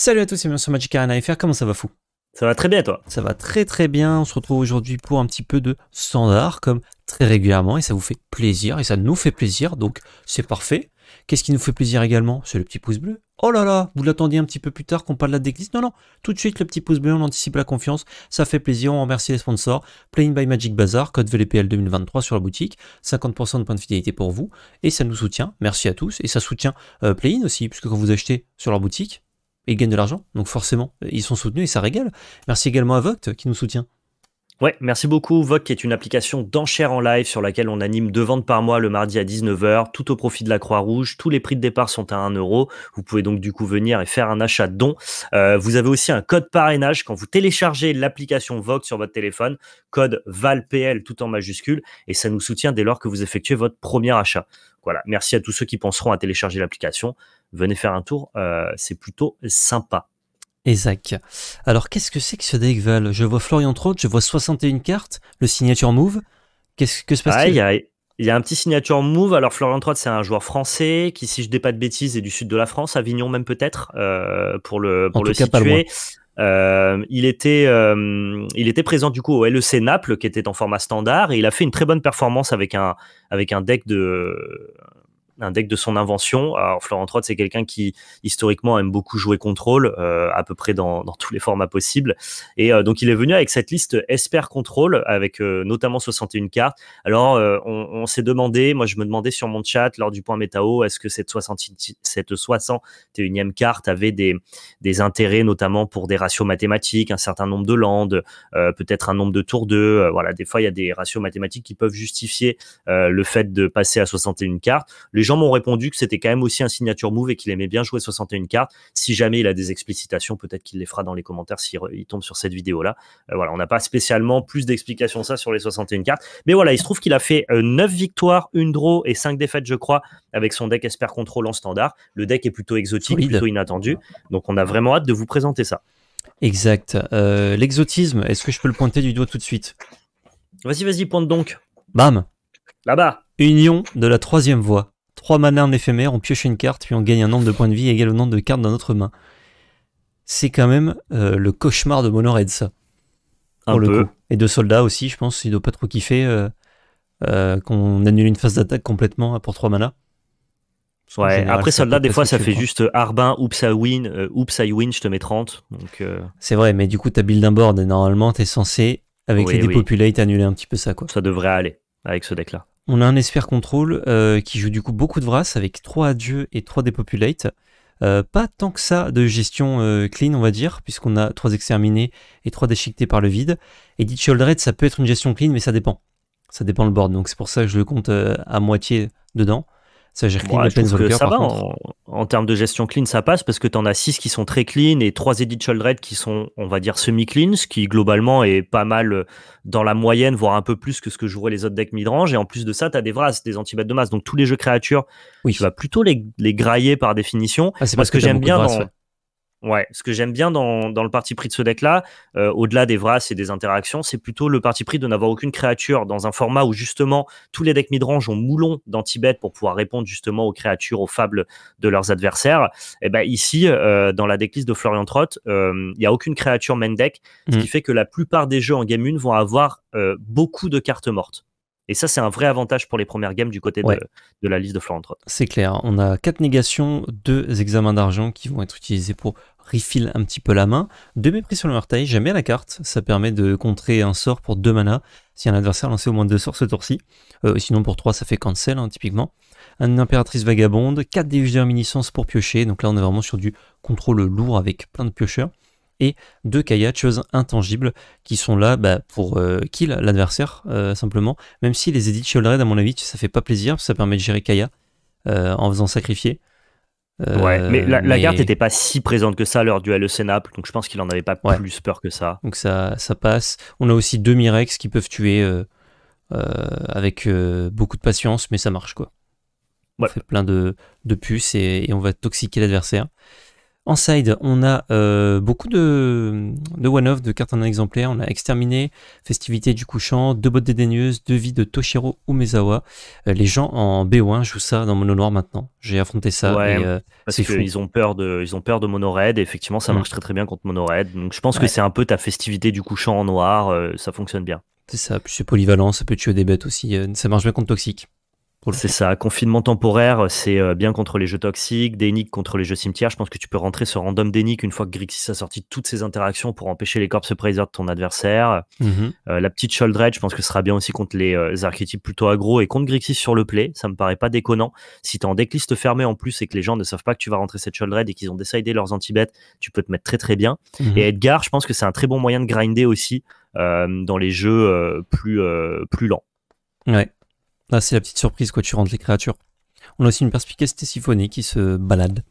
Salut à tous c'est bienvenue sur Magic Arena FR, comment ça va fou Ça va très bien toi Ça va très très bien, on se retrouve aujourd'hui pour un petit peu de standard comme très régulièrement et ça vous fait plaisir et ça nous fait plaisir donc c'est parfait. Qu'est-ce qui nous fait plaisir également C'est le petit pouce bleu. Oh là là, vous l'attendiez un petit peu plus tard qu'on parle de la décliste. Non non, tout de suite le petit pouce bleu, on anticipe la confiance, ça fait plaisir, on remercie les sponsors. Playing by Magic Bazaar, code VLPL 2023 sur la boutique, 50% de points de fidélité pour vous et ça nous soutient, merci à tous et ça soutient euh, Playin aussi puisque quand vous achetez sur leur boutique, ils gagnent de l'argent, donc forcément, ils sont soutenus et ça régale. Merci également à Voct qui nous soutient. Ouais, merci beaucoup. Vox est une application d'enchères en live sur laquelle on anime deux ventes par mois le mardi à 19h, tout au profit de la Croix-Rouge. Tous les prix de départ sont à 1 euro. Vous pouvez donc du coup venir et faire un achat don. Euh, vous avez aussi un code parrainage quand vous téléchargez l'application VOC sur votre téléphone, code VALPL tout en majuscule, et ça nous soutient dès lors que vous effectuez votre premier achat. Voilà, merci à tous ceux qui penseront à télécharger l'application. Venez faire un tour, euh, c'est plutôt sympa. Exact. Alors qu'est-ce que c'est que ce deck Val Je vois Florian Trott, je vois 61 cartes, le signature move. Qu'est-ce que se passe-t-il il y a un petit signature move. Alors, Florian Trott, c'est un joueur français qui, si je dis pas de bêtises, est du sud de la France, Avignon même peut-être, euh, pour le, pour le situer. Euh, il, était, euh, il était présent du coup au LEC Naples, qui était en format standard, et il a fait une très bonne performance avec un, avec un deck de un deck de son invention. Alors, Florent Trott, c'est quelqu'un qui, historiquement, aime beaucoup jouer contrôle, euh, à peu près dans, tous les formats possibles. Et euh, donc, il est venu avec cette liste Esper Contrôle, avec euh, notamment 61 cartes. Alors, on, s'est demandé, moi, je me demandais sur mon chat, lors du point métao, est-ce que cette, 61e carte avait des, des intérêts, notamment pour des ratios mathématiques, un certain nombre de landes, peut-être un nombre de tours 2. voilà, des fois, il y a des ratios mathématiques qui peuvent justifier le fait de passer à 61 cartes. Les gens m'ont répondu que c'était quand même aussi un signature move et qu'il aimait bien jouer 61 cartes. Si jamais il a des explicitations, peut-être qu'il les fera dans les commentaires s'il tombe sur cette vidéo-là. Euh, voilà, on n'a pas spécialement plus d'explications ça sur les 61 cartes. Mais voilà, il se trouve qu'il a fait 9 euh, victoires, une draw et 5 défaites, je crois, avec son deck Esper Control en standard. Le deck est plutôt exotique, plutôt inattendu. Donc on a vraiment hâte de vous présenter ça. Exact. Euh, l'exotisme, est-ce que je peux le pointer du doigt tout de suite Vas-y, vas-y, pointe donc. Bam Là-bas Union de la troisième voie. 3 mana en éphémère, on pioche une carte, puis on gagne un nombre de points de vie égal au nombre de cartes dans notre main. C'est quand même euh, le cauchemar de Monored, ça. Un Et de soldats aussi, je pense, il doit pas trop kiffer euh, euh, qu'on annule une phase d'attaque complètement pour 3 mana. Ouais, après soldat, des fois, ça fait juste Arbin, oups, I win, oups, I win, je te mets 30. C'est vrai, mais du coup, t'as build un board et normalement, t'es censé, avec les dépopulates, annuler un petit peu ça. Quoi. Ça devrait aller avec ce deck-là. On a un Esper Control euh, qui joue du coup beaucoup de Vras avec 3 adieux et 3 depopulate. Euh, pas tant que ça de gestion euh, clean, on va dire, puisqu'on a 3 exterminés et 3 déchiquetés par le vide. Et dit red ça peut être une gestion clean, mais ça dépend. Ça dépend le board, donc c'est pour ça que je le compte à moitié dedans ça va. En, termes de gestion clean, ça passe parce que tu en as 6 qui sont très clean et 3 edit childred qui sont, on va dire, semi-clean, ce qui globalement est pas mal euh, dans la moyenne, voire un peu plus que ce que joueraient les autres decks midrange. Et en plus de ça, tu as des Vras, des anti de masse. Donc tous les jeux créatures, tu vas plutôt les, grailler par définition. Ah, c'est parce que, j'aime bien. dans... Ouais, ce que j'aime bien dans, dans, le parti pris de ce deck-là, euh, au-delà des Vras et des interactions, c'est plutôt le parti pris de n'avoir aucune créature dans un format où justement tous les decks midrange ont moulon dans Tibet pour pouvoir répondre justement aux créatures, aux fables de leurs adversaires. Et eh ben ici, euh, dans la decklist de Florian Trott, euh, il n'y a aucune créature main deck, ce mm. qui fait que la plupart des jeux en game 1 vont avoir beaucoup de cartes mortes. Et ça, c'est un vrai avantage pour les premières games du côté de, la liste de Flandre. C'est clair. On a quatre négations, deux examens d'argent qui vont être utilisés pour refill un petit peu la main. Deux mépris sur le mortail, jamais à la carte. Ça permet de contrer un sort pour deux mana si un adversaire lancé au moins deux sorts ce tour-ci. Euh, sinon, pour trois, ça fait cancel, hein, typiquement. Un impératrice vagabonde, quatre déjus de pour piocher. Donc là, on est vraiment sur du contrôle lourd avec plein de piocheurs et deux choses intangibles qui sont là bah, pour euh, kill l'adversaire euh, simplement. Même si les Edith Shieldred, à mon avis, ça fait pas plaisir, ça permet de gérer Kaya euh, en faisant sacrifier. ouais, mais la, carte garde n'était pas si présente que ça lors du le Senap, donc je pense qu'il en avait pas plus peur que ça. Donc ça, ça passe. On a aussi deux Mirex qui peuvent tuer avec beaucoup de patience, mais ça marche quoi. On fait plein de, puces et on va toxiquer l'adversaire. En side, on a euh, beaucoup de, one-off, de cartes en un exemplaire. On a Exterminé, Festivité du couchant, Deux bottes dédaigneuses, Deux vies de Toshiro Umezawa. Euh, les gens en BO1 jouent ça dans Mono Noir maintenant. J'ai affronté ça. Euh, parce qu'ils ont peur de, ils ont peur de Mono Raid Et effectivement, ça mm. marche très très bien contre Mono Raid. Donc je pense que c'est un peu ta Festivité du couchant en noir. ça fonctionne bien. C'est ça. Puis c'est polyvalent. Ça peut tuer des bêtes aussi. ça marche bien contre Toxique. C'est ça, confinement temporaire, c'est euh, bien contre les jeux toxiques, Dénic contre les jeux cimetières. Je pense que tu peux rentrer ce random Dénic une fois que Grixis a sorti toutes ses interactions pour empêcher les corps surprises de ton adversaire. Mhm. Euh, la petite Sholdred, je pense que ce sera bien aussi contre les, euh, archétypes plutôt agro et contre Grixis sur le play. Ça me paraît pas déconnant. Si t'es en decklist fermé en plus et que les gens ne savent pas que tu vas rentrer cette Sholdred et qu'ils ont décidé leurs anti tu peux te mettre très très bien. Mhm. Et Edgar, je pense que c'est un très bon moyen de grinder aussi dans les jeux plus, plus lents. Ouais. Là, ah, c'est la petite surprise quand tu rentres les créatures. On a aussi une perspicacité siphonnée qui se balade.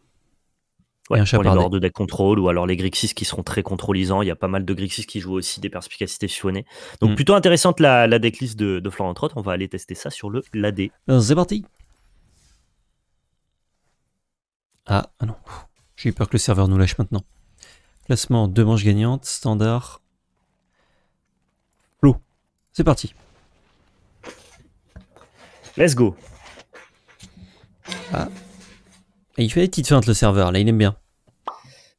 Ouais, un pour les lords de deck control ou alors les Grixis qui sont très contrôlisants. Il y a pas mal de Grixis qui jouent aussi des perspicacités siphonnées. Donc mm. plutôt intéressante la, la decklist de, de Florent Trott. On va aller tester ça sur le LAD. Euh, c'est parti ah, ah non, j'ai eu peur que le serveur nous lâche maintenant. Classement, deux manches gagnantes, standard. loup C'est parti. Let's go. Ah. il fait des petites feintes, le serveur. Là, il aime bien.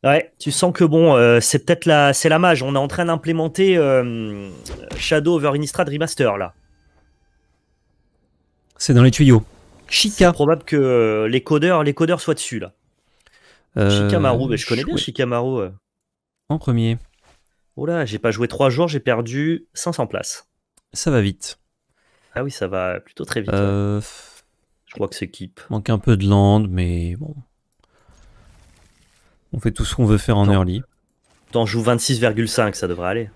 Ouais, tu sens que bon, euh, c'est peut-être la, c'est la mage. On est en train d'implémenter euh, Shadow over Innistrad Remaster là. C'est dans les tuyaux. Chica. C'est probable que euh, les codeurs, les codeurs soient dessus là. mais je connais bien Maru. En premier. Oh là, j'ai pas joué trois jours, j'ai perdu 500 places. Ça va vite. Ah oui, ça va plutôt très vite. Euh, Je crois que c'est keep. Manque un peu de land, mais bon. On fait tout ce qu'on veut faire en early. T'en joues 26,5, ça devrait aller.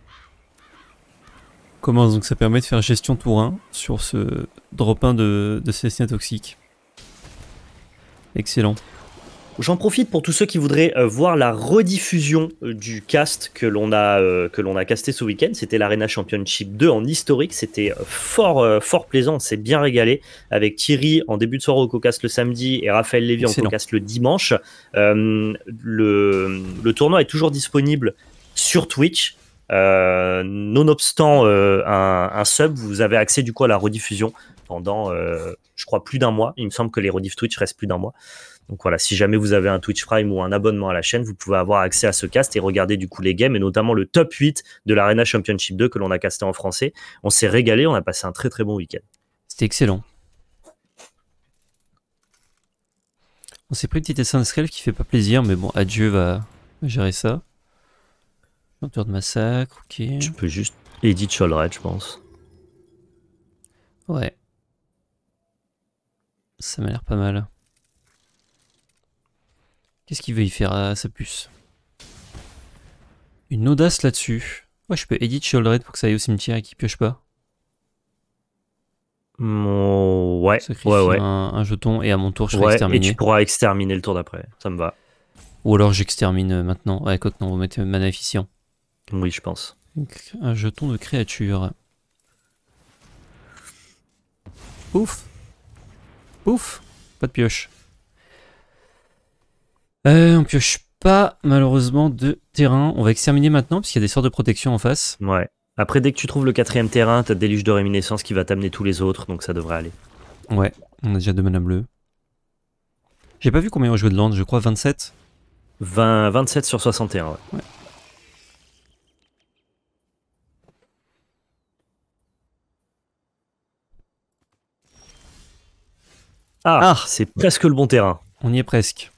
Commence donc ça permet de faire gestion tour 1 sur ce drop 1 de, de Toxique. Excellent. J'en profite pour tous ceux qui voudraient euh, voir la rediffusion euh, du cast que l'on a, euh, que l'on a casté ce week-end. C'était l'Arena Championship 2 en historique. C'était fort, fort plaisant. On s'est bien régalé avec Thierry en début de soirée au co-cast le samedi et Raphaël Lévy en en cast le dimanche. Le, tournoi est toujours disponible sur Twitch. nonobstant un, sub, vous avez accès du coup à la rediffusion pendant, je crois, plus d'un mois. Il me semble que les rediffs Twitch restent plus d'un mois. Donc voilà, si jamais vous avez un Twitch Prime ou un abonnement à la chaîne, vous pouvez avoir accès à ce cast et regarder du coup les games et notamment le top 8 de l'Arena Championship 2 que l'on a casté en français. On s'est régalé, on a passé un très très bon week-end. C'était excellent. On s'est pris une petite essence qui fait pas plaisir, mais bon, adieu va gérer ça. Chanteur de massacre, ok. tu peux juste Edit Cholred, je pense. Ouais. Ça m'a l'air pas mal. Qu'est-ce qu'il veut y faire à euh, sa puce Une audace là-dessus. Ouais, je peux edit pour que ça aille au cimetière et qu'il pioche pas. ouais, ouais, Un, jeton et à mon tour, je serai exterminer le tour d'après, ça me va. Ou alors j'extermine euh, maintenant. Ouais, écoute, non, vous mettez efficient Oui, je pense. Un jeton de créature. Ouf Ouf Pas de pioche. Euh, on pioche pas malheureusement de terrain. On va exterminer maintenant parce qu'il y a des sortes de protection en face. Ouais. Après, dès que tu trouves le quatrième terrain, t'as déluge de réminiscence qui va t'amener tous les autres, donc ça devrait aller. Ouais, on a déjà deux manas bleues. J'ai pas vu combien on jouait de land, je crois 27 20, 27 sur 61, ouais. Ah, ah c'est presque le bon terrain. On y est presque.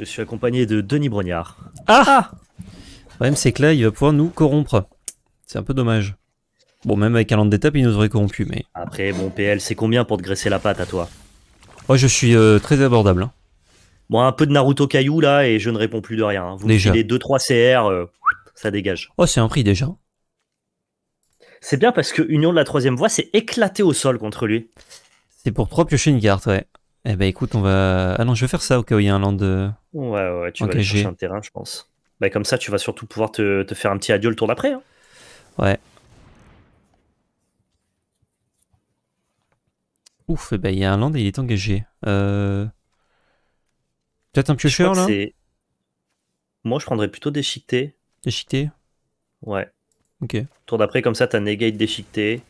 Je suis accompagné de Denis Brognard. Ah Le problème, c'est que là, il va pouvoir nous corrompre. C'est un peu dommage. Bon, même avec un land d'étape, il nous aurait corrompu, mais... Après, bon, PL, c'est combien pour te graisser la patte à toi oh, je suis euh, très abordable. Hein. Bon, un peu de Naruto Caillou, là, et je ne réponds plus de rien. Hein. Vous déjà. les 2-3 CR, ça dégage. Oh, c'est un prix, déjà. C'est bien parce que Union de la troisième voie s'est éclaté au sol contre lui. C'est pour 3 piocher une carte, ouais. Eh ben écoute, on va. Ah non, je vais faire ça au cas où il y a un land. Euh, ouais, ouais, tu vas aller chercher un terrain, je pense. Bah, comme ça, tu vas surtout pouvoir te, faire un petit adieu le tour d'après. Hein. Ouais. Ouf, eh ben, il y a un land et il est engagé. Euh... Peut-être un piocheur là Moi, je prendrais plutôt déchiqueté. Déchiqueté Ouais. Ok. Tour d'après, comme ça, t'as negate déchiqueté.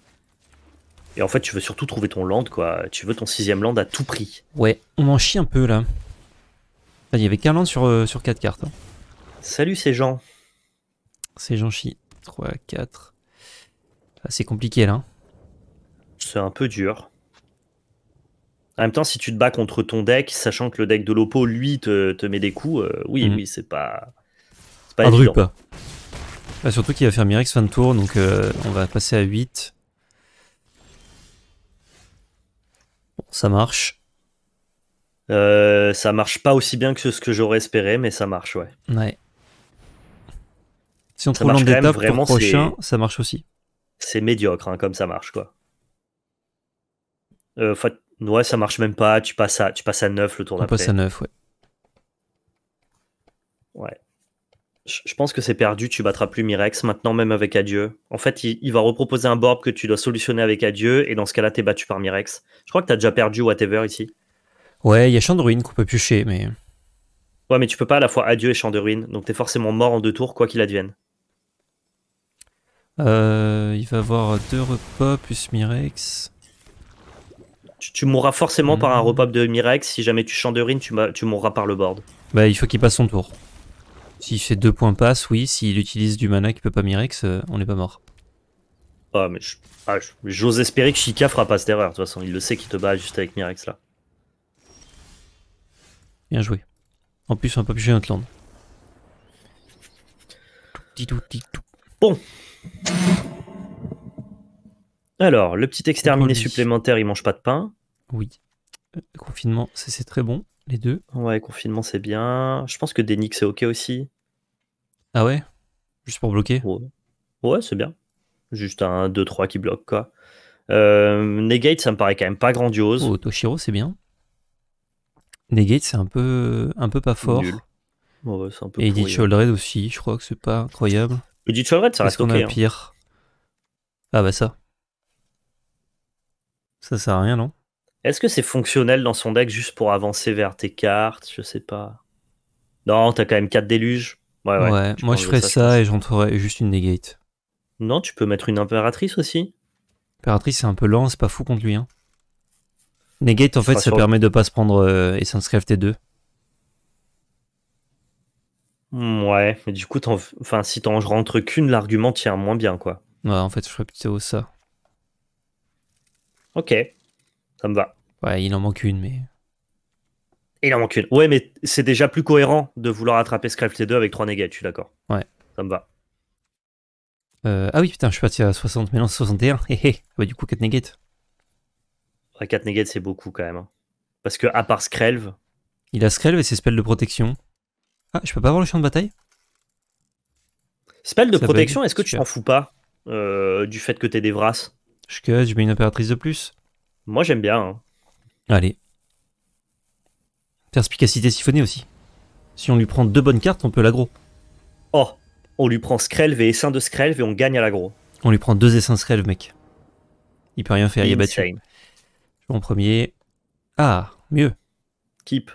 Et en fait, tu veux surtout trouver ton land, quoi. Tu veux ton sixième land à tout prix. Ouais, on en chie un peu là. Il y avait qu'un land sur, euh, sur 4 cartes. Hein. Salut ces gens. Ces gens chi 3, 4. C'est compliqué là. Hein. C'est un peu dur. En même temps, si tu te bats contre ton deck, sachant que le deck de l'Oppo, lui, te, met des coups, euh, oui, mhm. oui, c'est pas. C'est pas évident. Bah, surtout qu'il va faire Mirex fin de tour, donc euh, on va passer à 8. ça marche. Euh, ça marche pas aussi bien que ce que j'aurais espéré, mais ça marche, ouais. Ouais. Si on trouve l'angle pour prochain, ça marche aussi. C'est médiocre, hein, comme ça marche, quoi. Euh, ouais, ça marche même pas. Tu passes à, tu passes à 9 le tour d'après. 9, ouais. Ouais je pense que c'est perdu, tu battras plus Mirex, maintenant même avec Adieu. En fait, il, va reproposer un board que tu dois solutionner avec Adieu, et dans ce cas-là, t'es battu par Mirex. Je crois que t'as déjà perdu whatever ici. Ouais, il y a Champ qu'on peut piocher, mais... Ouais, mais tu peux pas à la fois Adieu et Chandruin donc t'es forcément mort en deux tours, quoi qu'il advienne. Euh, il va avoir deux repas plus Mirex. Tu, mourras forcément par un hmm. repas de Mirex, si jamais tu Chandruin tu, tu mourras par le board. Bah, il faut qu'il passe son tour. S'il fait deux points passe, oui. S'il utilise du mana qui peut pas Mirex, euh, on n'est pas mort. Ah, mais ah, j'ose espérer que Chica fera pas cette erreur. De toute façon, il le sait qu'il te bat juste avec Mirex là. Bien joué. En plus, on n'a pas pu jouer land. Bon. Alors, le petit exterminé supplémentaire, il mange pas de pain. Oui. Euh, confinement, c'est très bon les deux. Ouais, confinement, c'est bien. Je pense que Denix, c'est ok aussi. Ah ouais Juste pour bloquer Ouais, c'est bien. Juste un 2-3 qui bloque, quoi. Euh, Negate, ça me paraît quand même pas grandiose. Oh, Toshiro, c'est bien. Negate, c'est un peu, un peu pas fort. Et Edith hein. Red aussi, je crois que c'est pas incroyable. Edith ça reste ok. Hein. Ah bah ça. Ça sert à rien, non est-ce que c'est fonctionnel dans son deck juste pour avancer vers tes cartes Je sais pas. Non, t'as quand même 4 déluges. Ouais, ouais, moi je ferais ça, et et juste une negate. Non, tu peux mettre une impératrice aussi. Impératrice, c'est un peu lent, c'est pas fou contre lui. Hein. Negate, en fait, ça permet de pas se prendre euh, et Essence tes t hmm, Ouais, mais du coup, enfin, si t'en rentres qu'une, l'argument tient moins bien, quoi. Ouais, en fait, je ferais plutôt ça. Ok. Ça me va. Ouais, il en manque une, mais. Il en manque une. Ouais, mais c'est déjà plus cohérent de vouloir attraper Screlve T2 avec 3 négates, je suis d'accord. Ouais. Ça me va. Euh, ah oui, putain, je suis parti à 60, mais non, 61. Ah bah, du coup, 4 négates. Ouais, 4 négates, c'est beaucoup quand même. Hein. Parce que, à part Skrelv. Il a Screlve et ses spells de protection. Ah, je peux pas avoir le champ de bataille Spell de protection, est-ce que tu t'en fous pas euh, du fait que t'es des Vras Je que je mets une opératrice de plus. Moi, j'aime bien. Hein. Allez. Perspicacité Siphonée aussi. Si on lui prend deux bonnes cartes, on peut l'aggro. Oh, on lui prend Skrelve et Essain de Skrelve et on gagne à l'aggro. On lui prend deux essaims Skrelve, mec. Il peut rien faire, il est battu. en premier. Ah, mieux. Keep.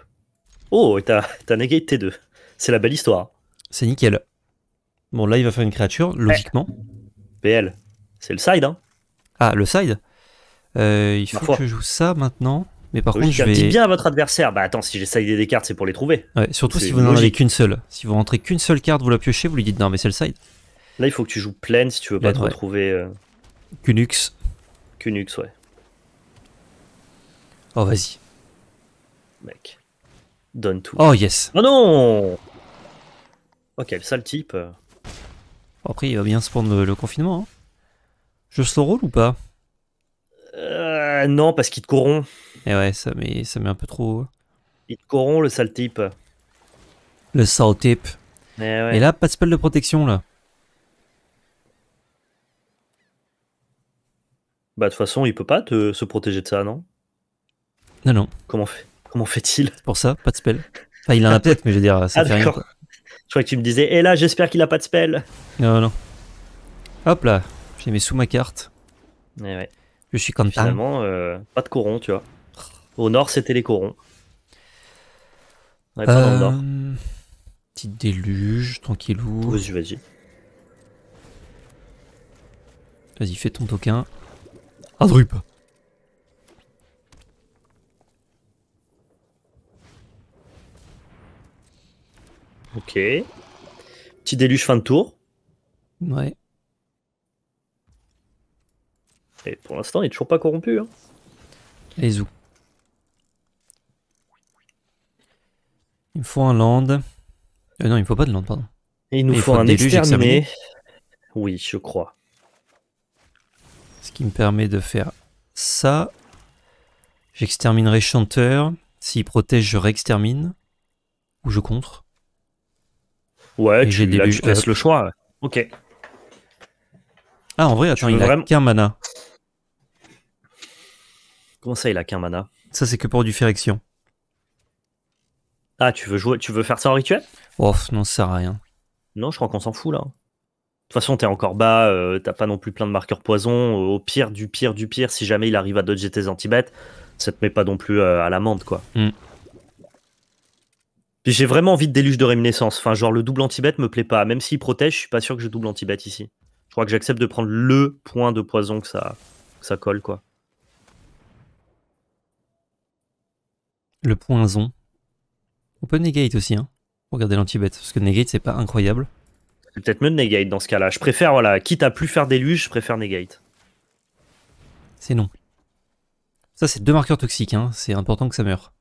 Oh, et t'as negate T2. C'est la belle histoire. C'est nickel. Bon, là, il va faire une créature, logiquement. PL. Eh. C'est le side, hein. Ah, le side euh, il faut que je joue ça maintenant. Mais par contre, je vais... bien à votre adversaire. Bah attends, si j'essaye des cartes, c'est pour les trouver. Ouais, surtout si vous n'en avez qu'une seule. Si vous rentrez qu'une seule carte, vous la piochez, vous lui dites non, mais c'est le side. Là, il faut que tu joues pleine si tu veux pas te retrouver. Cunux. Euh, Cunux, ouais. Oh, vas-y. Mec. Donne tout. Oh, yes. Oh non Ok le sale type. Après, il va bien se prendre le confinement. Hein. Je slow roll ou pas euh, non, parce qu'il te corrompt. Et eh ouais, ça met, ça met un peu trop. Il te corrompt le sale type. Le sale type. Eh et, là, pas de spell de protection là. Bah de toute façon, il peut pas te, se protéger de ça, non Non, non. Comment, fait, comment fait-il Pour ça, pas de spell. Enfin, il en a peut-être, mais je veux dire, ça ah, fait rien. Je croyais que tu me disais, et eh là, j'espère qu'il a pas de spell. Non, non. Hop là, Je l'ai mis sous ma carte. Et ouais. Je suis content. Finalement, euh, pas de coron, tu vois. Au nord, c'était les corons. Ouais, dans le nord. Euh, Petite déluge, tranquillou. Vas-y, vas-y. Vas-y, fais ton toquin. Adrup ah, Ok. Petit déluge fin de tour. Ouais. Et pour l'instant, il est toujours pas corrompu. Hein. Les ou Il me faut un land. Euh, non, il me faut pas de land, pardon. il nous faut, un Oui, je crois. Ce qui me permet de faire ça. J'exterminerai chanteur. S'il protège, je réextermine. Ou je contre. Ouais, j'ai laisses le choix. Ok. Ah, en vrai, attends, il a qu'un mana. Conseil la il mana Ça, c'est que pour du Férection. Ah, tu veux jouer, tu veux faire ça en rituel Ouf, non, ça sert à rien. Non, je crois qu'on s'en fout là. De toute façon, t'es encore bas, euh, t'as pas non plus plein de marqueurs poison. Euh, au pire, du pire, du pire, si jamais il arrive à dodger tes anti ça te met pas non plus euh, à l'amende quoi. Hmm. Puis j'ai vraiment envie de déluge de réminiscence. Enfin, genre le double anti-bête me plaît pas. Même s'il protège, je suis pas sûr que je double anti-bête ici. Je crois que j'accepte de prendre le point de poison que ça, que ça colle quoi. le poison. On peut negate aussi, hein, Regardez l'anti-bet, parce que negate, c'est pas incroyable. C'est peut-être mieux de negate dans ce cas-là. Je préfère, voilà, quitte à plus faire des je préfère negate. C'est non. Ça, c'est deux marqueurs toxiques, hein. c'est important que ça meure.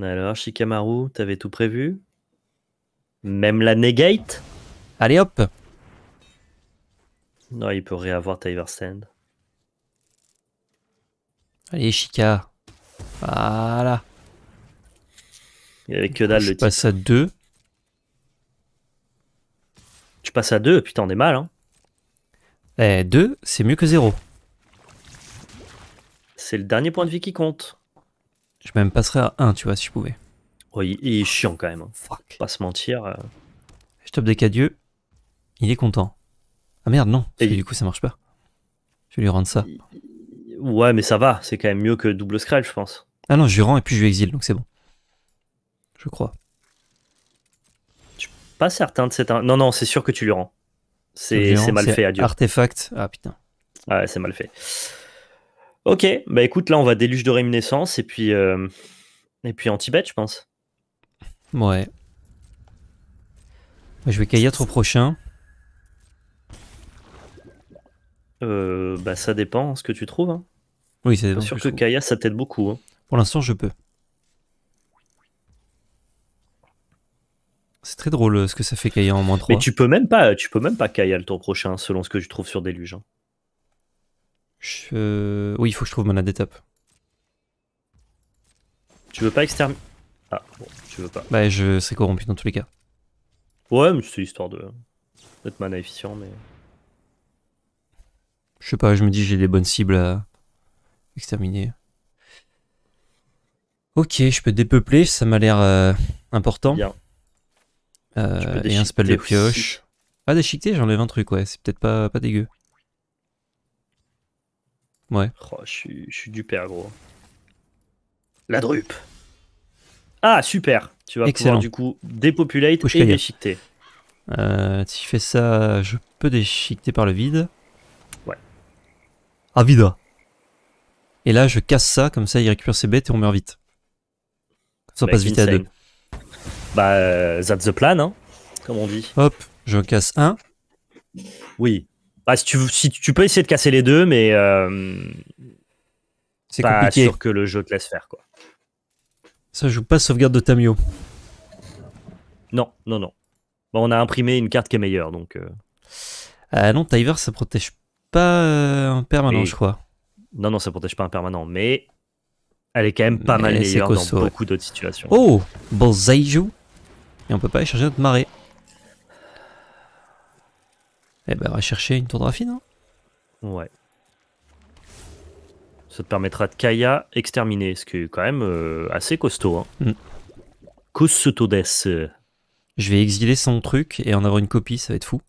Alors, Shikamaru, t'avais tout prévu Même la negate Allez hop non, il peut réavoir Taver Stand. Allez, Chica. Voilà. Il n'y avait que dalle je le Tu passe à 2. Tu passes à 2, putain, on est mal. Hein. 2, eh, c'est mieux que 0. C'est le dernier point de vie qui compte. Je même passerais à 1, tu vois, si je pouvais. Oui, il est chiant quand même. Hein. Fuck. Pas se mentir. Euh. Je top des cadieux. Il est content. Ah merde, non. Et du coup, ça marche pas. Je lui rends ça. Ouais, mais ça va. C'est quand même mieux que double scratch, je pense. Ah non, je lui rends et puis je lui exile, donc c'est bon. Je crois. Je suis pas certain de cet... Non, non, c'est sûr que tu lui rends. C'est mal fait, adieu. Artefact. Ah putain. Ouais, c'est mal fait. Ok, bah écoute, là on va déluge de réminiscence et puis euh, et puis anti-bet, je pense. Ouais. Bah, je vais Kayat au prochain. euh, bah, ça dépend ce que tu trouves. Hein. Oui, c'est sûr que, que Kaya, ça t'aide beaucoup. Hein. Pour l'instant, je peux. C'est très drôle euh, ce que ça fait Kaya en moins 3. Mais tu peux même pas, tu peux même pas Kaya le tour prochain, selon ce que tu trouves sur Déluge. Hein. Je... Euh, oui, il faut que je trouve mana d'étape. Tu veux pas exterminer. Ah, bon, tu veux pas. Bah, je serai corrompu dans tous les cas. Ouais, mais c'est histoire de. d'être mana efficient, mais. Je sais pas, je me dis j'ai des bonnes cibles à exterminer. Ok, je peux dépeupler, ça m'a l'air euh, important. Euh, et un spell de pioche. Ah, déchiqueté, j'enlève un truc, ouais, c'est peut-être pas, pas dégueu. Ouais. Oh, je, suis, du père, gros. La drupe. Ah, super Tu vas Excellent. pouvoir du coup dépopulate et déchiqueter. Euh, si je fais ça, je peux déchiqueter par le vide. Avida. Et là, je casse ça, comme ça, il récupère ses bêtes et on meurt vite. Ça passe vite à deux. Bah, that's euh, the plan, hein, comme on dit. Hop, je casse un. Oui. Bah, si tu, si tu peux essayer de casser les deux, mais. Euh, c'est compliqué. sûr que le jeu te laisse faire, quoi. Ça joue pas sauvegarde de Tamio. Non, non, non. Bon, on a imprimé une carte qui est meilleure, donc. Euh. Ah non, Tiver, ça protège pas euh, un permanent, je crois. Non, non, ça protège pas un permanent, mais elle est quand même pas mal meilleure dans beaucoup d'autres situations. Oh, joue Et on peut pas aller chercher notre marée. Eh ben, on va chercher une tour de raffine. Hein. ouais. Ça te permettra de Kaya exterminer, ce qui est quand même euh, assez costaud. Hein. Mm. Je vais exiler son truc et en avoir une copie, ça va être fou.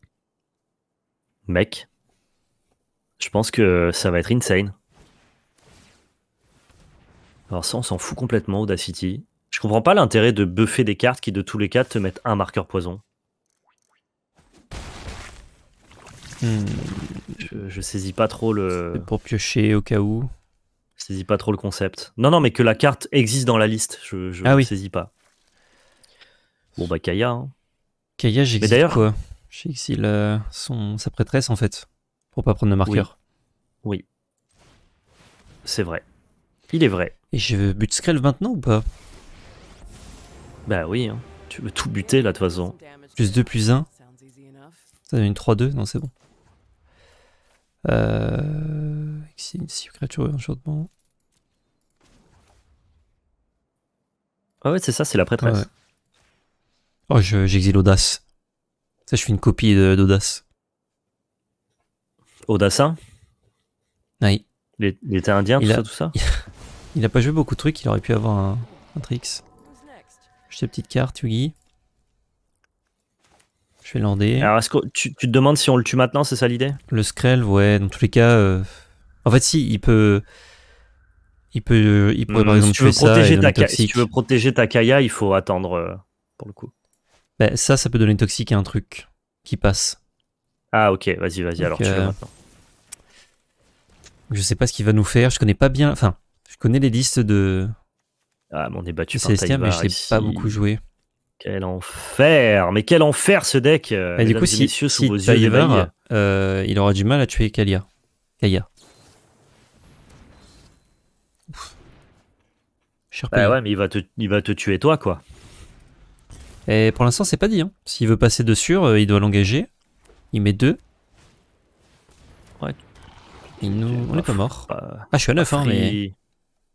Mec. Je pense que ça va être insane. Alors ça, on s'en fout complètement, Audacity. Je comprends pas l'intérêt de buffer des cartes qui, de tous les cas, te mettent un marqueur poison. Hmm. Je, saisis pas trop le... Pour piocher au cas où Je saisis pas trop le concept. Non, non, mais que la carte existe dans la liste, je, ah oui. saisis pas. Bon bah Kaya. Hein. Kaya, j'exile quoi euh, J'exile son, sa prêtresse en fait. Pour pas prendre le marqueur. Oui. C'est vrai. Il est vrai. Et je veux but Skrull maintenant ou pas Bah oui, hein. tu veux tout buter la de toute façon. Plus 2, plus 1. Ça donne une 3-2, non c'est bon. Euh... Si créature enchantement. Ah ouais, c'est ça, c'est la prêtresse. Ah oh, j'exile Audace. Ça, je fais une copie d'Audace. Audassin, Oui. était indien, tout, ça, tout ça Il n'a pas joué beaucoup de trucs, il aurait pu avoir un, Trix. tricks. J'ai petite carte, Yugi. Je vais lander. que tu, te demandes si on le tue maintenant, c'est ça l'idée Le Skrell, ouais, dans tous les cas. Euh, en fait, si, il peut. Il peut. Il peut par hmm, exemple, si tu, veux protéger ça ta si tu veux protéger ta Kaya, il faut attendre, euh, pour le coup. Ben, ça, ça peut donner toxique à un truc qui passe. Ah, ok, vas-y, vas-y, alors tu le. Euh, maintenant. Je sais pas ce qu'il va nous faire. Je connais pas bien. Enfin, je connais les listes de. Ah, mais on est battu par mais je sais pas beaucoup joué. Quel enfer Mais quel enfer ce deck euh, Mais Du coup, si, euh, il aura du mal à tuer Kalia. Kaya. Bah ouais, mais il va, te, il va te tuer toi, quoi. Et pour l'instant, c'est pas dit. Hein. S'il veut passer dessus, euh, il doit l'engager. Il met deux. Ouais, on n'est pas mort. Ah, je suis à 9, hein, mais.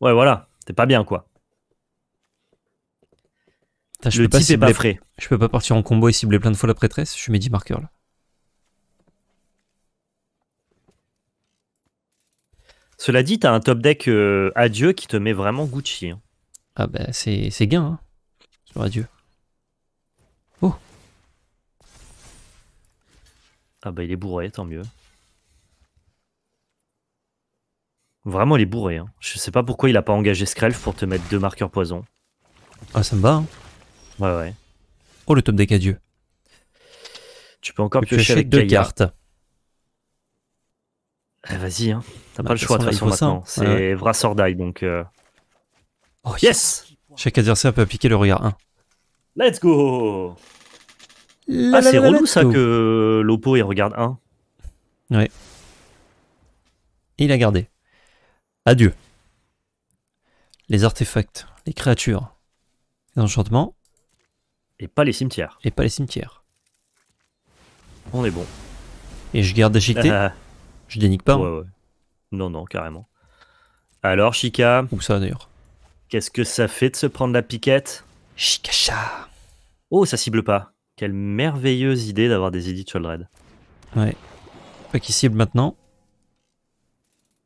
Ouais, voilà. T'es pas bien, quoi. je le peux type pas frais. Je peux pas partir en combo et cibler plein de fois la prêtresse. Je suis 10 marqueurs, là. Cela dit, t'as un top deck euh, adieu qui te met vraiment Gucci. Hein. Ah, bah, c'est gain, hein, sur adieu. Oh! Ah, bah, il est bourré, tant mieux. Vraiment, il est bourré. Hein. Je sais pas pourquoi il a pas engagé Skrelf pour te mettre deux marqueurs poison. Ah, ça me va. Hein. Ouais, ouais. Oh, le deck à Dieu. Tu peux encore piocher avec deux cartes. Eh, vas-y, hein. t'as pas ah, le choix de toute façon maintenant. Hein. C'est ouais. Vrasordaille, donc. Euh. Oh yes Chaque adversaire peut appliquer le regard 1. Let's go Ah, c'est relou ça que Lopo il regarde 1. Ouais. il a gardé. Adieu. Les artefacts, les créatures, les enchantements. Et pas les cimetières. Et pas les cimetières. On est bon. Et je garde des chiquetés, Je dénique pas. Hein. Non, non, carrément. Alors, Chica. Où ça d'ailleurs Qu'est-ce que ça fait de se prendre la piquette Chicacha. Oh, ça cible pas. Quelle merveilleuse idée d'avoir des edits Red. Ouais. Pas qui cible maintenant.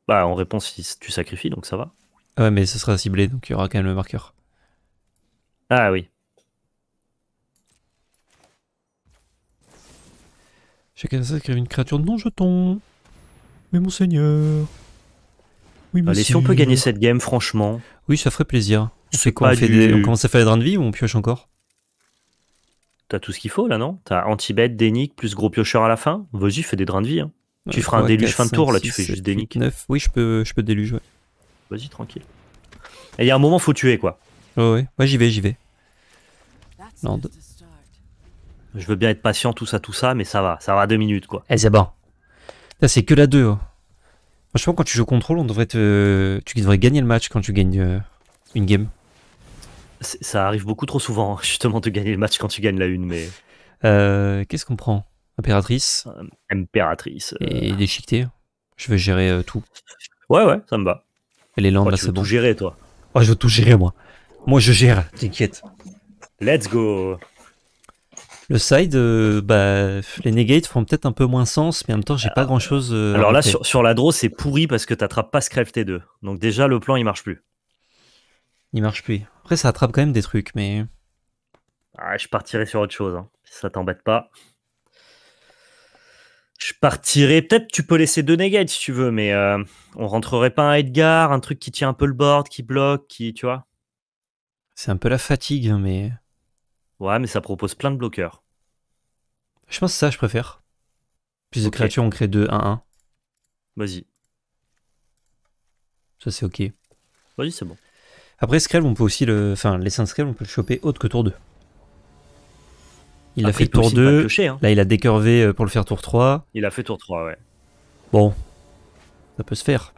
Bah, en réponse, si tu sacrifies, donc ça va. Ah ouais, mais ce sera ciblé, donc il y aura quand même le marqueur. Ah oui. Chacun a une créature de non-jeton. Mais mon seigneur. Oui, Allez, si on peut gagner cette game, franchement. Oui, ça ferait plaisir. On, quoi, on, fait commence à faire les drains de vie ou on pioche encore T'as tout ce qu'il faut là, non T'as anti-bête, dénique, plus gros piocheur à la fin. Vas-y, fais des drains de vie. Hein. Tu feras un déluge fin de tour, là, tu fais juste des oui, je peux, je peux déluge, ouais. Vas-y, tranquille. Et il y a un moment, faut tuer, quoi. Oh, ouais, ouais, j'y vais, j'y vais. Je veux bien être patient, tout ça, tout ça, mais ça va, ça va à deux minutes, quoi. Eh, c'est bon. Là, c'est que la 2. Hein. Franchement, quand tu joues contrôle, on devrait te... tu devrais gagner le match quand tu gagnes euh, une game. Ça arrive beaucoup trop souvent, hein, justement, de gagner le match quand tu gagnes la une, mais... Euh, qu'est-ce qu'on prend impératrice. Euh, impératrice. Euh. Et déchiqueté. Je vais gérer euh, tout. Ouais, ouais, ça me va. Et les landes, là, c'est bon. gérer, toi. Oh, je veux tout gérer, moi. Moi, je gère, t'inquiète. Let's go. Le side, bah, les negates font peut-être un peu moins sens, mais en même temps, j'ai pas grand chose. alors là, sur, la draw, c'est pourri parce que t'attrapes pas Scrap T2. Donc déjà, le plan, il marche plus. Il marche plus. Après, ça attrape quand même des trucs, mais. Ah, je partirai sur autre chose, si hein. ça t'embête pas. Je partirais. Peut-être tu peux laisser deux negates si tu veux, mais euh, on rentrerait pas un Edgar, un truc qui tient un peu le board, qui bloque, qui. Tu vois C'est un peu la fatigue, hein, mais. Ouais, mais ça propose plein de bloqueurs. Je pense que ça, je préfère. Plus de créatures, on crée 2, 1, 1. Vas-y. Ça, c'est ok. Vas-y, c'est bon. Après, Scrabble on peut aussi le. Enfin, laissant Scrabble on peut le choper autre que tour 2. Il a fait tour 2. Là, il a décurvé pour le faire tour 3. Il a fait tour 3, ouais. Bon. Ça peut se faire.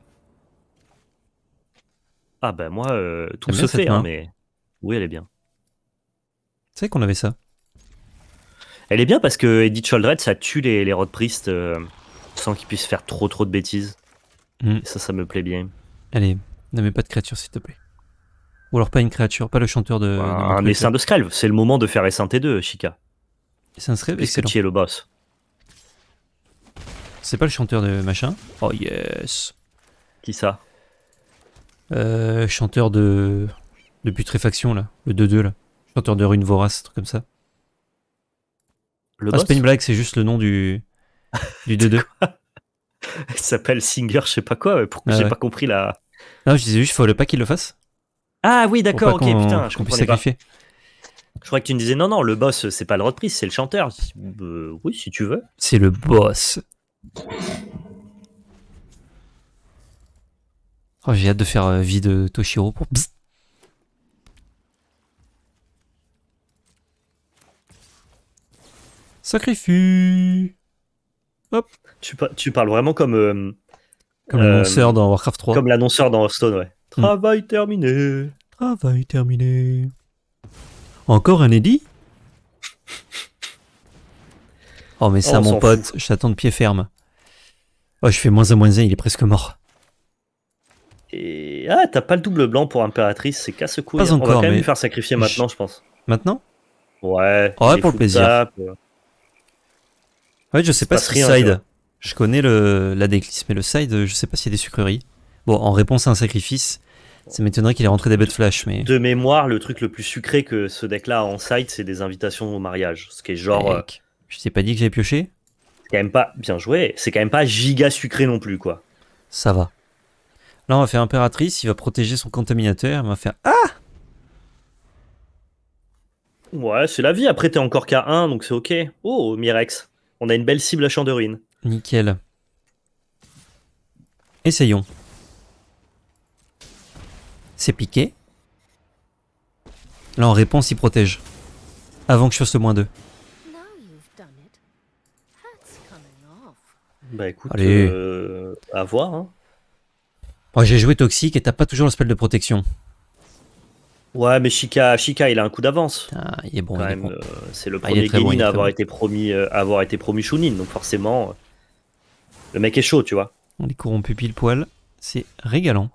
Ah bah moi, euh, tout se fait, hein, mais... Oui, elle est bien. C'est qu'on avait ça. Elle est bien parce que Edith Sholdred, ça tue les, les road euh, sans qu'ils puissent faire trop trop de bêtises. Mm. ça, ça me plaît bien. Allez, ne mets pas de créature, s'il te plaît. Ou alors pas une créature, pas le chanteur de... Bah, un dessin de Scalve, c'est le moment de faire S1T2, Chica. Ça serait excellent. qui est le boss C'est pas le chanteur de machin Oh yes Qui ça euh, Chanteur de... de putréfaction là, le 2-2 là. Chanteur de rune vorace, truc comme ça. Le ah, c'est Black, c'est juste le nom du, du 2-2. il s'appelle Singer, je sais pas quoi, pourquoi ah j'ai pas compris la. Non, je disais juste, faut le pas qu'il le fasse. Ah oui, d'accord, ok, putain, je comprends. sacrifier. Je crois que tu me disais non, non, le boss, c'est pas le reprise, c'est le chanteur. Euh, oui, si tu veux. C'est le boss. Oh, j'ai hâte de faire euh, vie de Toshiro pour. Hop tu, tu, parles vraiment comme. Euh, comme l'annonceur dans Warcraft 3. Comme l'annonceur dans Hearthstone, ouais. Hmm. Travail terminé Travail terminé encore un Eddy Oh mais ça oh, mon pote, je t'attends de pied ferme. Oh je fais moins un moins un, il est presque mort. Et ah t'as pas le double blanc pour impératrice, c'est casse couille. Pas encore, On va quand même lui faire sacrifier maintenant, je, pense. Maintenant Ouais. ouais pour le plaisir. ouais. je sais pas, si side. Je connais le, la déclisse, mais le side, je sais pas s'il y a des sucreries. Bon, en réponse à un sacrifice, ça m'étonnerait qu'il ait rentré des bêtes flash, mais. De mémoire, le truc le plus sucré que ce deck-là a en site, c'est des invitations au mariage. Ce qui est genre. Je t'ai pas dit que j'ai pioché C'est quand même pas. Bien joué. C'est quand même pas giga sucré non plus, quoi. Ça va. Là, on va faire impératrice, il va protéger son contaminateur, on va faire. Ah Ouais, c'est la vie. Après, t'es encore k 1, donc c'est ok. Oh, Mirex. On a une belle cible à champ de ruines. Nickel. Essayons. C'est piqué. Là, en réponse, il protège. Avant que je fasse le moins 2. Bah écoute, euh, à voir. Hein. J'ai joué toxique et t'as pas toujours le spell de protection. Ouais, mais Chika, Chica il a un coup d'avance. Euh, ah, il est bon. C'est le premier ah, à avoir, été promis, avoir été promu Shunin, donc forcément, euh, le mec est chaud, tu vois. On est corrompu pile poil, c'est régalant.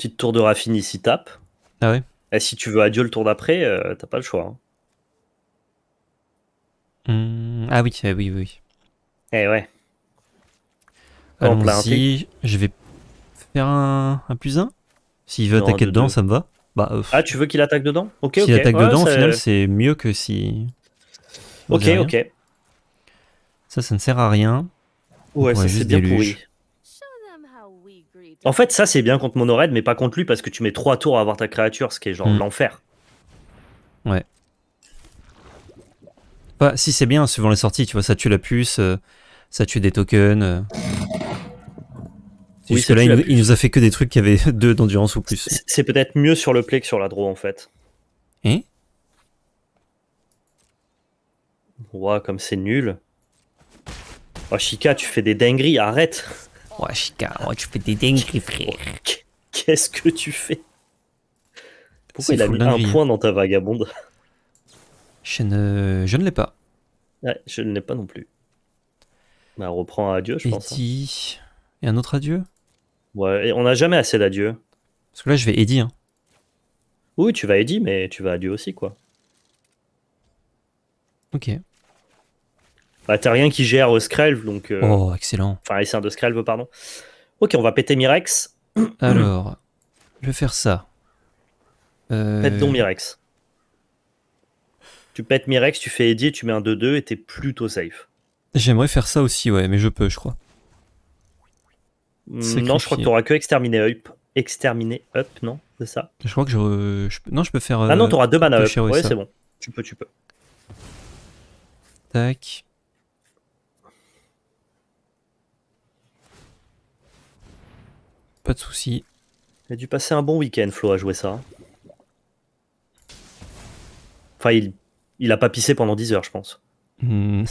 Petite tour de Raffini si tape. Ah ouais Et si tu veux adieu le tour d'après, euh, t'as pas le choix. Hein. Mmh, ah oui, oui, oui, Eh ouais. si si je vais faire un, plus un S'il veut attaquer dedans, ça me va. Bah, euh, ah, tu veux qu'il attaque dedans Ok, S'il attaque dedans, c'est mieux que si. Ok, ok. Ça, ça ne sert à rien. Ouais, c'est bien pourri. En fait, ça c'est bien contre Monored, mais pas contre lui parce que tu mets 3 tours à avoir ta créature, ce qui est genre hmm. l'enfer. Ouais. Bah, si c'est bien, suivant les sorties, tu vois, ça tue la puce, euh, ça tue des tokens. Euh. Oui, Jusque là, il, nous a fait que des trucs qui avaient 2 d'endurance ou plus. C'est peut-être mieux sur le play que sur la draw en fait. Hein Ouah, comme c'est nul. Oh, Chica, tu fais des dingueries, arrête Oh, Chica, oh, tu fais des dingueries, frère. Qu'est-ce que tu fais Pourquoi il a mis un point dans ta vagabonde je ne, je ne l'ai pas. je ne l'ai pas non plus. Bah, on reprend un adieu, je pense. Hein. Et un autre adieu Ouais, on n'a jamais assez d'adieu. Parce que là, je vais Eddie. Hein. Oui, tu vas Eddie, mais tu vas adieu aussi, quoi. Ok. Bah, t'as rien qui gère euh, Skrelv, donc. Euh, oh, excellent. Enfin, de Skrelv, pardon. Ok, on va péter Mirex. Alors, je vais faire ça. Euh, Pète donc Mirex. Tu pètes Mirex, tu fais Eddie, tu mets un 2-2 et t'es plutôt safe. J'aimerais faire ça aussi, ouais, mais je peux, je crois. Mm, non, je crois que t'auras que exterminer up. Exterminer up, non C'est ça Je crois que je, Non, je peux faire. ah non, t'auras deux mana up. Ouais, c'est bon. Tu peux, tu peux. Tac. Pas de souci. Il a dû passer un bon week-end, Flo, à jouer ça. Enfin, il, a pas pissé pendant 10 heures, je pense. Hmm.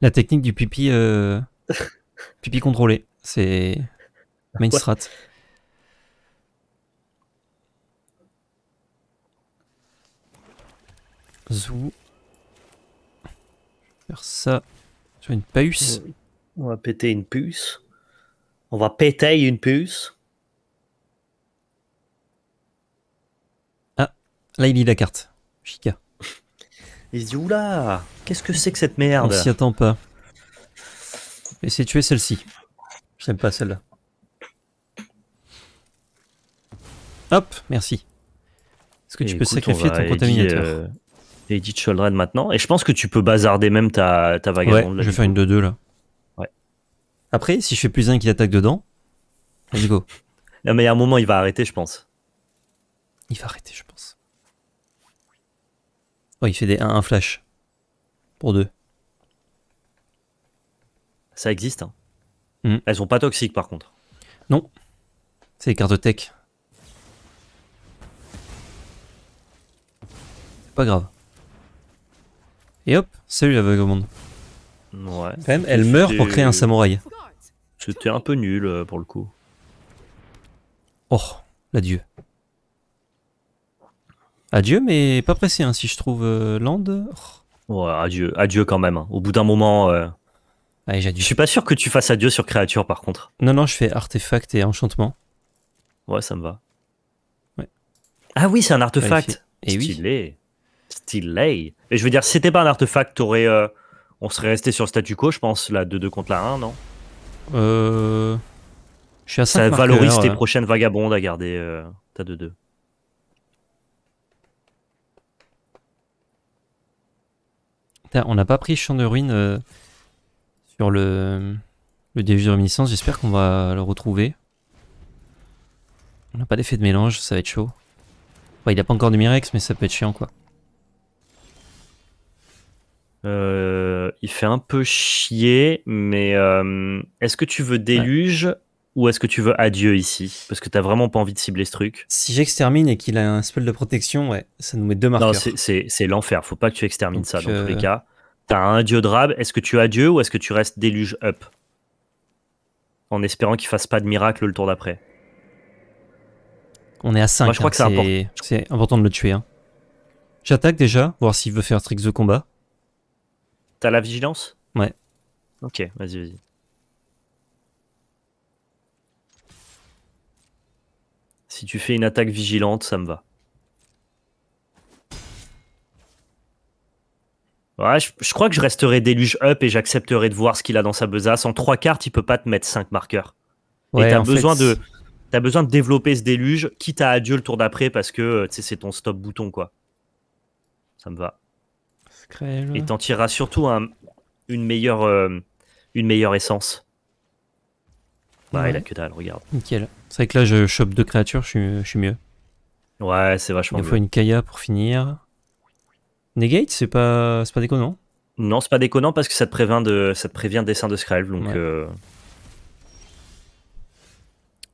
La technique du pipi, euh, pipi contrôlé, c'est main strat. Zou. Je vais faire ça sur une puce. On va péter une puce. On va péter une puce. Ah, là il lit la carte. Chica. Il se dit, oula, qu'est-ce que c'est que cette merde On s'y attend pas. Et de tuer celle-ci. J'aime pas celle-là. Hop, merci. Est-ce que tu peux sacrifier ton contaminateur et Edith euh, maintenant. Et je pense que tu peux bazarder même ta, ta vagabonde. Ouais, je vais faire une 2-2 là. Après, si je fais plus un qui attaque dedans, let's go. non, mais à un moment, il va arrêter, je pense. Il va arrêter, je pense. Oh, il fait des 1 flash. Pour deux. Ça existe, hein. Hmm. Elles sont pas toxiques, par contre. Non. C'est les cartes tech. C'est pas grave. Et hop, salut la monde. Ouais. même, elle meurt pour créer un samouraï. C'était un peu nul euh, pour le coup. Oh, l'adieu. Adieu, mais pas pressé, hein, si je trouve euh, Land. Oh. Ouais, adieu, adieu quand même. Hein. Au bout d'un moment. Euh, Allez, j'adieu. Je suis pas sûr que tu fasses adieu sur créature par contre. Non, non, je fais artefact et enchantement. Ouais, ça me va. Ah oui, c'est un artefact. Et Stylé. Oui. Stylé. Et je veux dire, si c'était pas un artefact, aurais, on serait resté sur le statu quo, je pense, là, 2-2 contre la 1, non euh... Je suis Ça valorise tes prochaines vagabondes à garder. T'as de 2. On n'a pas pris Champ de Ruine euh, sur le, début de réminiscence. J'espère qu'on va le retrouver. On n'a pas d'effet de mélange, ça va être chaud. il n'a pas encore de Mirex, mais ça peut être chiant quoi. Euh, il fait un peu chier, mais euh, est-ce que tu veux déluge ou est-ce que tu veux adieu ici Parce que t'as vraiment pas envie de cibler ce truc. Si j'extermine et qu'il a un spell de protection, ouais, ça nous met deux marqueurs. Non, c'est l'enfer. Faut pas que tu extermines ça dans tous les euh, cas. T'as un adieu rab Est-ce que tu as adieu ou est-ce que tu restes déluge up En espérant qu'il fasse pas de miracle le tour d'après. On est à 5. je crois hein. que c'est important. de le tuer. Hein. J'attaque déjà, voir s'il veut faire tricks de combat. T'as la vigilance Ouais. Ok, vas-y, vas-y. Si tu fais une attaque vigilante, ça me va. Ouais, je, crois que je resterai déluge up et j'accepterai de voir ce qu'il a dans sa besace. En trois cartes, il peut pas te mettre cinq marqueurs. Ouais, tu t'as besoin de. besoin de développer ce déluge, quitte à adieu le tour d'après parce que euh, c'est ton stop bouton quoi. Ça me va. Et t'en tireras surtout un, une, meilleure, euh, une meilleure essence. ouais. Bah, il a que dalle, regarde. Nickel. C'est vrai que là, je chope deux créatures, je suis, mieux. Ouais, c'est vachement Il faut une Kaya pour finir. Negate, c'est pas, pas déconnant Non, c'est pas déconnant parce que ça te prévient de, ça te prévient des de Scrave. Donc. Euh,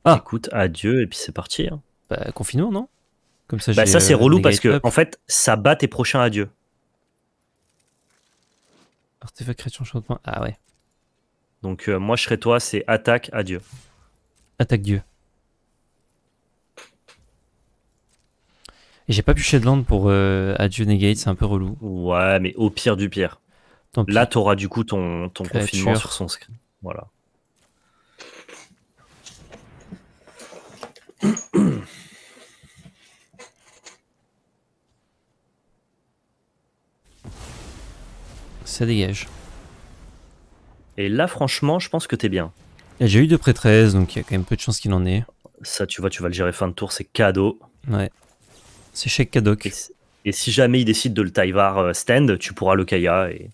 ah. Écoute, adieu, et puis c'est parti. Hein. Bah, confinement, non Comme ça, bah, ça c'est euh, relou parce que, en fait, ça bat tes prochains adieux. Artefact création champ de Ah ouais. Donc euh, moi je serais toi, c'est attaque adieu Attaque Dieu. Et j'ai pas pu land pour Adieu euh, Negate, c'est un peu relou. Ouais, mais au pire du pire. Tant Là, auras du coup ton, ton confinement sur son screen. Voilà. ça dégage. Et là, franchement, je pense que t'es bien. J'ai eu près 13 donc il y a quand même peu de chances qu'il en ait. Ça, tu vois, tu vas le gérer fin de tour, c'est cadeau. Ouais. C'est chèque cadeau Et, si jamais il décide de le Taivar euh, stand, tu pourras le Kaya et.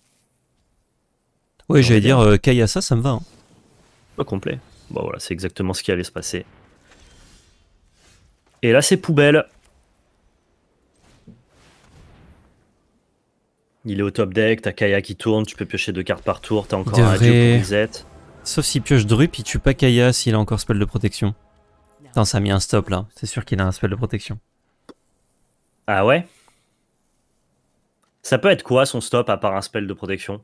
Ouais, j'allais dire euh, Kaya ça, ça me va. Hein. Pas complet. Bon bah voilà, c'est exactement ce qui allait se passer. Et là, c'est poubelle. Il est au top deck, t'as Kaya qui tourne, tu peux piocher deux cartes par tour, t'as encore un adieu pour Sauf s'il pioche Drup, il tue pas Kaya s'il a encore spell de protection. Attends, ça a mis un stop là. C'est sûr qu'il a un spell de protection. Ah ouais Ça peut être quoi son stop à part un spell de protection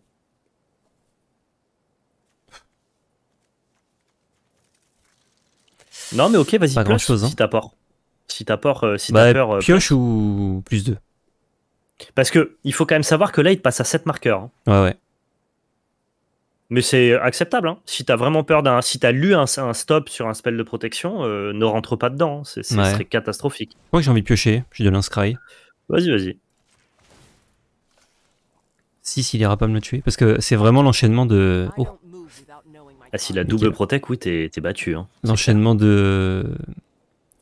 Non mais ok, vas-y, pas grand chose, hein. si t'apportes. Si t'apportes, euh, si bah, peur, euh, pioche, ou plus 2 parce que il faut quand même savoir que là, il passe à 7 marqueurs. Hein. Ouais, ouais. Mais c'est acceptable. Hein. Si t'as vraiment peur d'un. Si t'as lu un, stop sur un spell de protection, euh, ne rentre pas dedans. Hein. C'est serait catastrophique. Moi j'ai envie de piocher. Je suis de l'inscry. Vas-y, vas-y. Si s'il ira pas me le tuer. Parce que c'est vraiment l'enchaînement de. Oh. Ah, si la double okay. protect, oui, t'es battu. L'enchaînement de.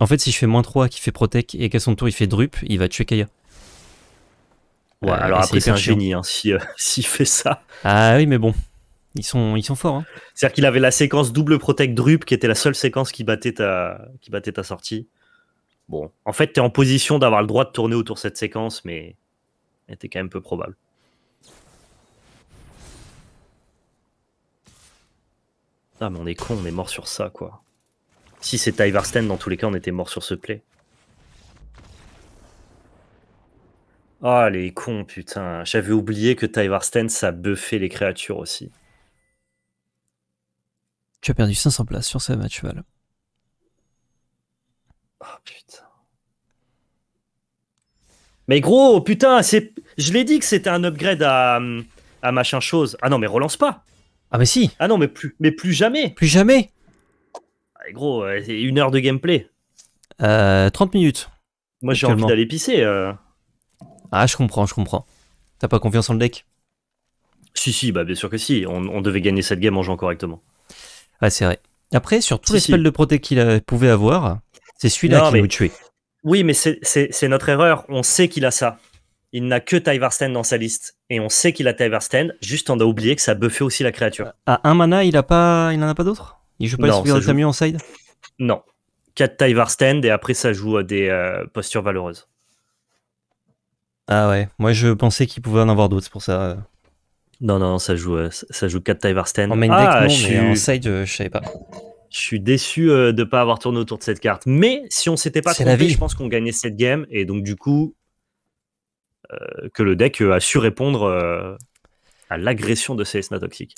En fait, si je fais moins 3 qui fait protect et qu'à son tour il fait drupe il va tuer Kaya. Ouais, euh, alors après, c'est un génie hein, euh, s'il fait ça. Ah oui, mais bon, ils sont, ils sont forts. Hein. C'est-à-dire qu'il avait la séquence double protect drup qui était la seule séquence qui battait ta, qui battait ta sortie. Bon, en fait, t'es en position d'avoir le droit de tourner autour de cette séquence, mais elle était quand même peu probable. Ah, mais on est con, on est mort sur ça, quoi. Si c'est Tyverstand, dans tous les cas, on était mort sur ce play. Ah, les cons, putain. J'avais oublié que Tyvar Stance a buffé les créatures aussi. Tu as perdu 500 places sur ce match, Val. Oh putain. Mais gros, putain, c'est... je l'ai dit que c'était un upgrade à, machin chose. Ah non, mais relance pas. Ah mais si. Ah non, mais plus, mais plus jamais. Plus jamais. Ah, gros, euh, une heure de gameplay. 30 euh, minutes. Moi j'ai envie d'aller pisser. Euh. Ah, je comprends, je comprends. T'as pas confiance en le deck Si, si, bah bien sûr que si. On, devait gagner cette game en jouant correctement. Ah, c'est vrai. Après, sur tous les spells de protect qu'il pouvait avoir, c'est celui-là qui va nous tuait. Oui, mais c'est notre erreur. On sait qu'il a ça. Il n'a que Stand dans sa liste. Et on sait qu'il a Stand, juste on a oublié que ça buffait aussi la créature. À ah, un mana, il n'en a pas, il a pas d'autres Il joue pas non, de samu en side Non. 4 Tyvarsten et après ça joue des euh, postures valeureuses. Ah ouais, moi je pensais qu'il pouvait en avoir d'autres, c'est pour ça. Euh. Non, non, ça joue, euh, ça joue 4 Tyvarsten. En ah, non, je suis... en side, euh, je, savais pas. Je suis déçu de ne pas avoir tourné autour de cette carte. Mais si on s'était pas trompé, je pense qu'on gagnait cette game. Et donc, du coup, que le deck a su répondre à l'agression de CSNA Toxic.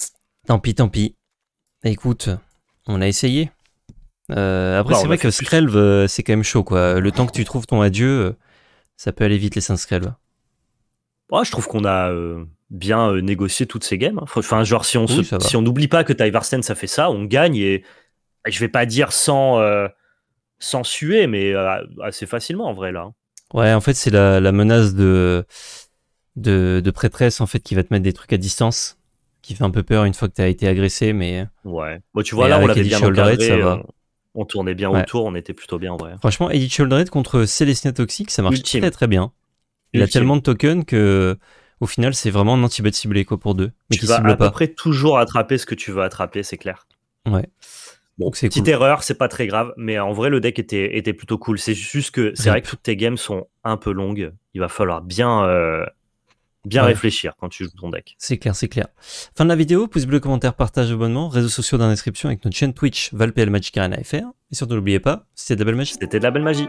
Tant pis, tant pis. Bah, écoute, on a essayé. après, bah, c'est vrai que Skrelv, c'est quand même chaud. quoi. Le temps que tu trouves ton adieu, ça peut aller vite, les Saints Skrelv je trouve qu'on a euh, bien euh, négocié toutes ces games. Hein. Enfin, genre, si on si on n'oublie pas que Tyvarsten, ça fait ça, on gagne et je vais pas dire sans, euh, suer, mais assez facilement en vrai là. Hein. Ouais, en fait, c'est la, menace de, de, prêtresse en fait qui va te mettre des trucs à distance qui fait un peu peur une fois que tu as été agressé, mais. Ouais. Bon, tu vois, là, on l'avait bien ça va. On, tournait bien autour, on était plutôt bien en vrai. Franchement, Edith Shouldered contre Celestia Toxic, ça marche très très bien. Il a tellement de tokens que au final, c'est vraiment un anti-bet ciblé quoi, pour deux. Mais tu vas à pas. peu près toujours attraper ce que tu veux attraper, c'est clair. Ouais. Bon, c'est. petite erreur, erreur, c'est pas très grave, mais en vrai, le deck était, était plutôt cool. C'est juste que c'est vrai que toutes tes games sont un peu longues. Il va falloir bien, euh, bien réfléchir quand tu joues ton deck. C'est clair, c'est clair. Fin de la vidéo, pouce bleu, commentaire, partage, abonnement, réseaux sociaux dans la description avec notre chaîne Twitch, ValPL Magic Arena FR. Et surtout, n'oubliez pas, c'était de la belle magie. C'était de la belle magie.